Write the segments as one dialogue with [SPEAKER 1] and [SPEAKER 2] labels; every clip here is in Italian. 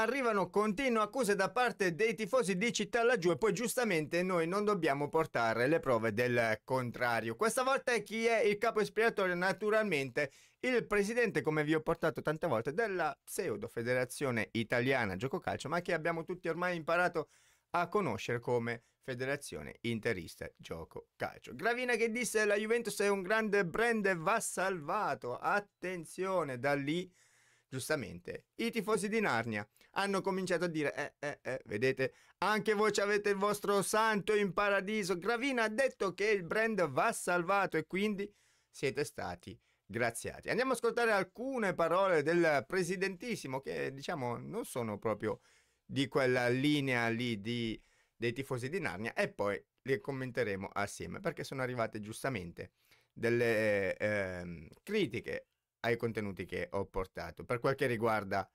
[SPEAKER 1] arrivano continue accuse da parte dei tifosi di città laggiù e poi giustamente noi non dobbiamo portare le prove del contrario. Questa volta chi è il capo espiatorio? Naturalmente il presidente, come vi ho portato tante volte, della pseudo federazione italiana gioco calcio, ma che abbiamo tutti ormai imparato a conoscere come Federazione Interista Gioco Calcio. Gravina che disse la Juventus è un grande brand e va salvato. Attenzione, da lì giustamente, i tifosi di Narnia hanno cominciato a dire, eh, eh, eh, vedete, anche voi avete il vostro santo in paradiso. Gravina ha detto che il brand va salvato e quindi siete stati graziati. Andiamo ad ascoltare alcune parole del presidentissimo che, diciamo, non sono proprio di quella linea lì di, dei tifosi di Narnia e poi le commenteremo assieme perché sono arrivate giustamente delle eh, critiche ai contenuti che ho portato. Per quel che riguarda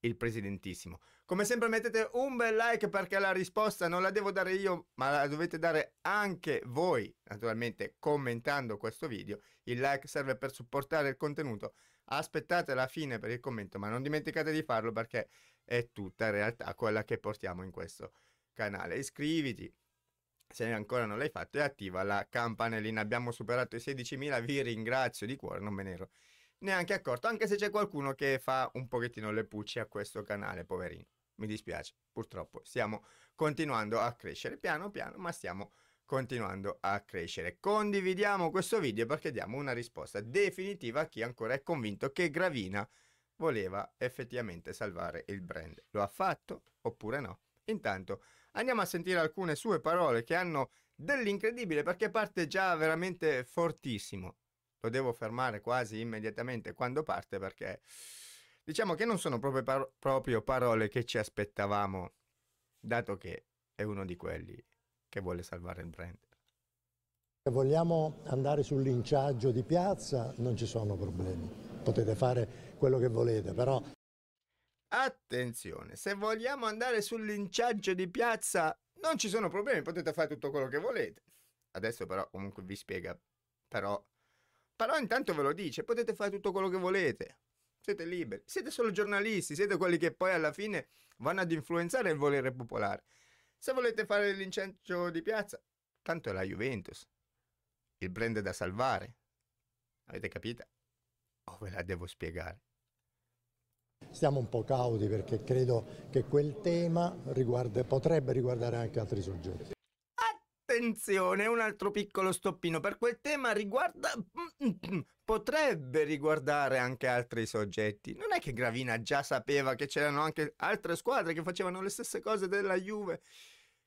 [SPEAKER 1] il presidentissimo. Come sempre mettete un bel like perché la risposta non la devo dare io, ma la dovete dare anche voi, naturalmente commentando questo video. Il like serve per supportare il contenuto. Aspettate la fine per il commento, ma non dimenticate di farlo perché è tutta realtà quella che portiamo in questo canale. Iscriviti se ancora non l'hai fatto e attiva la campanellina. Abbiamo superato i 16.000, vi ringrazio di cuore, non me ne ero neanche accorto, anche se c'è qualcuno che fa un pochettino le pucce a questo canale, poverino. Mi dispiace, purtroppo stiamo continuando a crescere piano piano, ma stiamo continuando a crescere. Condividiamo questo video perché diamo una risposta definitiva a chi ancora è convinto che Gravina voleva effettivamente salvare il brand. Lo ha fatto oppure no? Intanto andiamo a sentire alcune sue parole che hanno dell'incredibile perché parte già veramente fortissimo lo devo fermare quasi immediatamente quando parte perché diciamo che non sono proprio, par- proprio parole che ci aspettavamo, dato che è uno di quelli che vuole salvare il brand.
[SPEAKER 2] Se vogliamo andare sul linciaggio di piazza non ci sono problemi, potete fare quello che volete, però...
[SPEAKER 1] Attenzione, se vogliamo andare sul linciaggio di piazza non ci sono problemi, potete fare tutto quello che volete. Adesso però comunque vi spiega, però però intanto ve lo dice, potete fare tutto quello che volete, siete liberi, siete solo giornalisti, siete quelli che poi alla fine vanno ad influenzare il volere popolare. Se volete fare l'incendio di piazza, tanto è la Juventus, il brand da salvare. Avete capito? O ve la devo spiegare?
[SPEAKER 2] Stiamo un po' cauti perché credo che quel tema riguarda, potrebbe riguardare anche altri soggetti
[SPEAKER 1] attenzione, un altro piccolo stoppino per quel tema riguarda... potrebbe riguardare anche altri soggetti. Non è che Gravina già sapeva che c'erano anche altre squadre che facevano le stesse cose della Juve,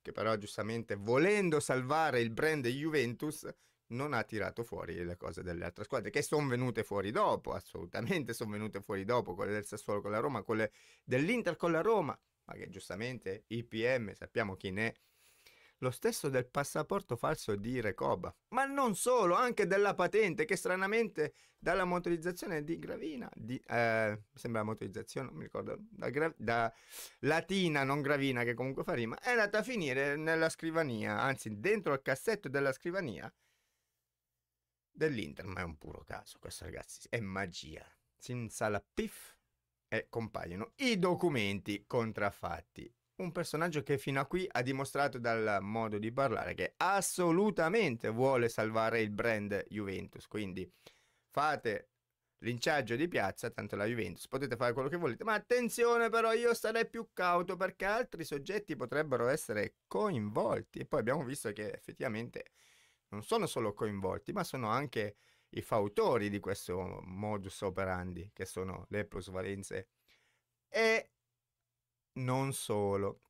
[SPEAKER 1] che però giustamente volendo salvare il brand Juventus non ha tirato fuori le cose delle altre squadre, che sono venute fuori dopo, assolutamente sono venute fuori dopo, quelle del Sassuolo con la Roma, quelle dell'Inter con la Roma, ma che giustamente IPM sappiamo chi ne è lo stesso del passaporto falso di Recoba, ma non solo, anche della patente che stranamente dalla motorizzazione di Gravina, di, eh, sembra motorizzazione, non mi ricordo, da, gra, da, Latina, non Gravina, che comunque fa rima, è andata a finire nella scrivania, anzi dentro al cassetto della scrivania dell'Inter, ma è un puro caso questo ragazzi, è magia, senza la pif e compaiono i documenti contraffatti un personaggio che fino a qui ha dimostrato dal modo di parlare che assolutamente vuole salvare il brand Juventus. Quindi fate linciaggio di piazza, tanto la Juventus, potete fare quello che volete, ma attenzione però io sarei più cauto perché altri soggetti potrebbero essere coinvolti e poi abbiamo visto che effettivamente non sono solo coinvolti, ma sono anche i fautori di questo modus operandi che sono le plusvalenze e non solo,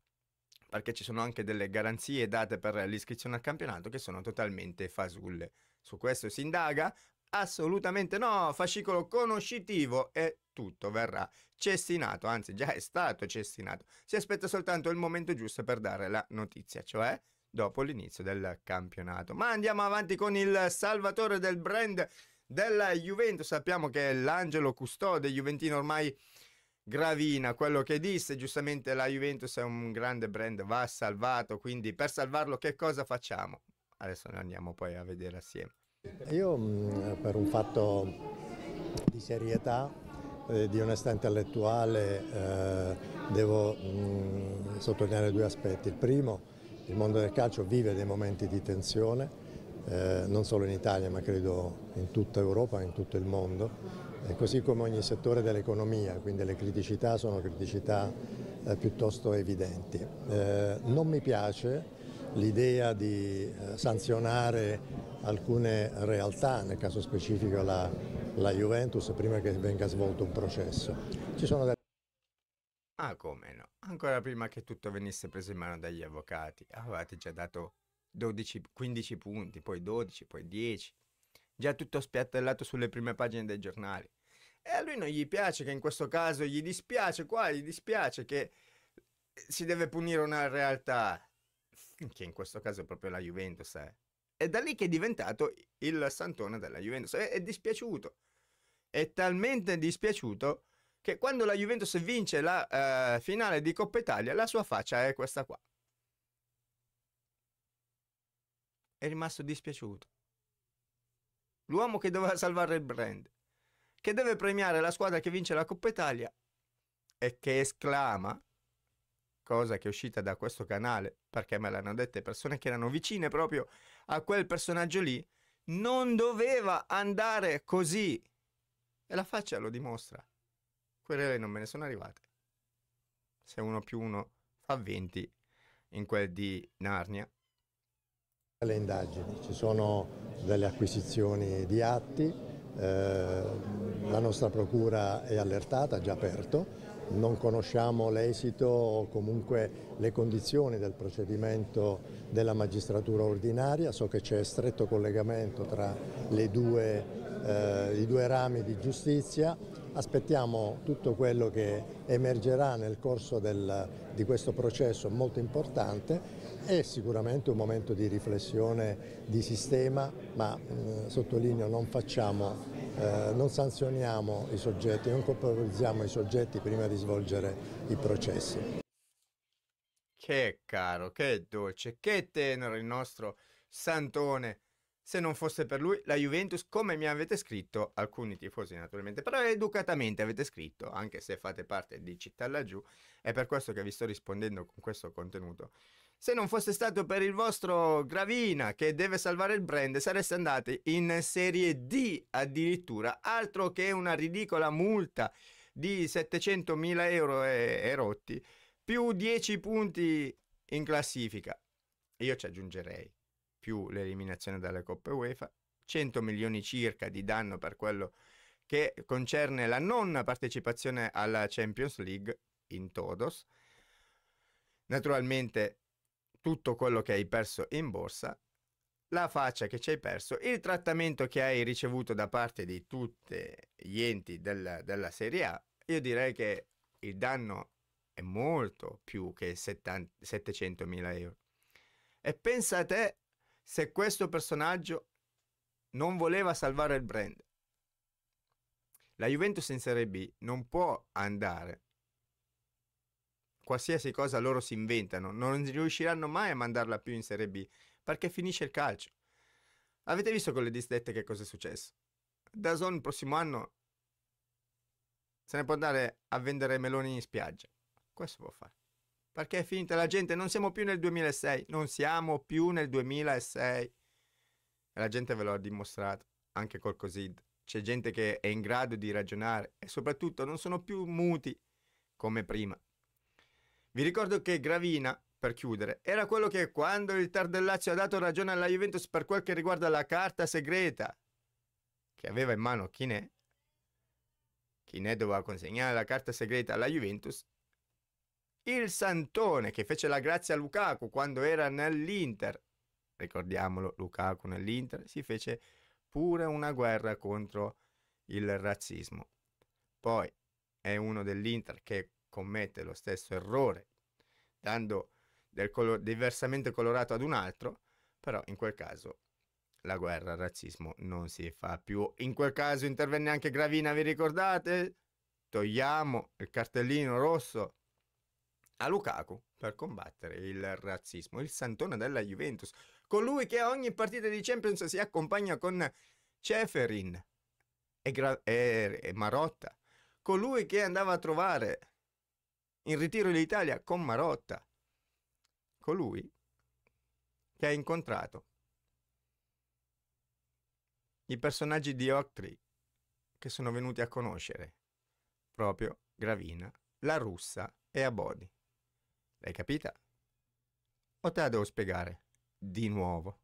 [SPEAKER 1] perché ci sono anche delle garanzie date per l'iscrizione al campionato che sono totalmente fasulle. Su questo si indaga? Assolutamente no, fascicolo conoscitivo e tutto verrà cestinato, anzi già è stato cestinato. Si aspetta soltanto il momento giusto per dare la notizia, cioè dopo l'inizio del campionato. Ma andiamo avanti con il salvatore del brand della Juventus. Sappiamo che l'angelo custode juventino ormai Gravina, quello che disse, giustamente la Juventus è un grande brand, va salvato, quindi per salvarlo che cosa facciamo? Adesso ne andiamo poi a vedere assieme.
[SPEAKER 2] Io mm, per un fatto di serietà, eh, di onestà intellettuale, eh, devo mm, sottolineare due aspetti. Il primo, il mondo del calcio vive dei momenti di tensione eh, non solo in Italia ma credo in tutta Europa, in tutto il mondo, eh, così come ogni settore dell'economia, quindi le criticità sono criticità eh, piuttosto evidenti. Eh, non mi piace l'idea di eh, sanzionare alcune realtà, nel caso specifico la, la, Juventus, prima che venga svolto un processo. Ci sono delle...
[SPEAKER 1] Ah come no, ancora prima che tutto venisse preso in mano dagli avvocati, ah, avevate già dato 12, 15 punti, poi 12, poi 10. Già tutto spiattellato sulle prime pagine dei giornali. E a lui non gli piace che in questo caso gli dispiace qua, gli dispiace che si deve punire una realtà che in questo caso è proprio la Juventus. È, eh. È da lì che è diventato il santone della Juventus. È, è dispiaciuto. È talmente dispiaciuto che quando la Juventus vince la eh, finale di Coppa Italia la sua faccia è questa qua. è rimasto dispiaciuto. L'uomo che doveva salvare il brand, che deve premiare la squadra che vince la Coppa Italia e che esclama, cosa che è uscita da questo canale, perché me l'hanno dette persone che erano vicine proprio a quel personaggio lì, non doveva andare così. E la faccia lo dimostra. Quelle non me ne sono arrivate. Se uno più uno fa 20 in quel di Narnia,
[SPEAKER 2] le indagini, ci sono delle acquisizioni di atti, eh, la nostra procura è allertata, ha già aperto, non conosciamo l'esito o comunque le condizioni del procedimento della magistratura ordinaria, so che c'è stretto collegamento tra due, eh, i due rami di giustizia, Aspettiamo tutto quello che emergerà nel corso del, di questo processo molto importante. È sicuramente un momento di riflessione di sistema, ma eh, sottolineo non, facciamo, eh, non sanzioniamo i soggetti, non colpevolizziamo i soggetti prima di svolgere i processi.
[SPEAKER 1] Che caro, che dolce, che tenero il nostro Santone se non fosse per lui la Juventus, come mi avete scritto, alcuni tifosi naturalmente, però educatamente avete scritto, anche se fate parte di Città laggiù, è per questo che vi sto rispondendo con questo contenuto. Se non fosse stato per il vostro Gravina che deve salvare il brand, sareste andati in Serie D addirittura, altro che una ridicola multa di 700.000 euro e, e rotti, più 10 punti in classifica. Io ci aggiungerei più l'eliminazione dalle coppe UEFA, 100 milioni circa di danno per quello che concerne la non partecipazione alla Champions League in todos. Naturalmente tutto quello che hai perso in borsa, la faccia che ci hai perso, il trattamento che hai ricevuto da parte di tutti gli enti del, della Serie A, io direi che il danno è molto più che 700 mila euro. E pensa a te se questo personaggio non voleva salvare il brand. La Juventus in Serie B non può andare. Qualsiasi cosa loro si inventano, non riusciranno mai a mandarla più in Serie B perché finisce il calcio. Avete visto con le disdette che cosa è successo? Da Zone il prossimo anno se ne può andare a vendere meloni in spiaggia. Questo può fare. Perché è finita la gente, non siamo più nel 2006, non siamo più nel 2006. E la gente ve l'ha dimostrato, anche col Cosid. C'è gente che è in grado di ragionare e soprattutto non sono più muti come prima. Vi ricordo che Gravina, per chiudere, era quello che quando il Tar del Lazio ha dato ragione alla Juventus per quel che riguarda la carta segreta che aveva in mano Chinè, Chinè doveva consegnare la carta segreta alla Juventus il santone che fece la grazia a Lukaku quando era nell'Inter, ricordiamolo, Lukaku nell'Inter, si fece pure una guerra contro il razzismo. Poi è uno dell'Inter che commette lo stesso errore, dando del colo- diversamente colorato ad un altro, però in quel caso la guerra al razzismo non si fa più. In quel caso intervenne anche Gravina, vi ricordate? Togliamo il cartellino rosso a Lukaku per combattere il razzismo, il santone della Juventus, colui che a ogni partita di Champions si accompagna con Ceferin e, Gra- e-, e Marotta, colui che andava a trovare in ritiro l'Italia con Marotta, colui che ha incontrato i personaggi di Octree che sono venuti a conoscere proprio Gravina, la russa e Abodi. L'hai capita? O te la devo spiegare? Di nuovo.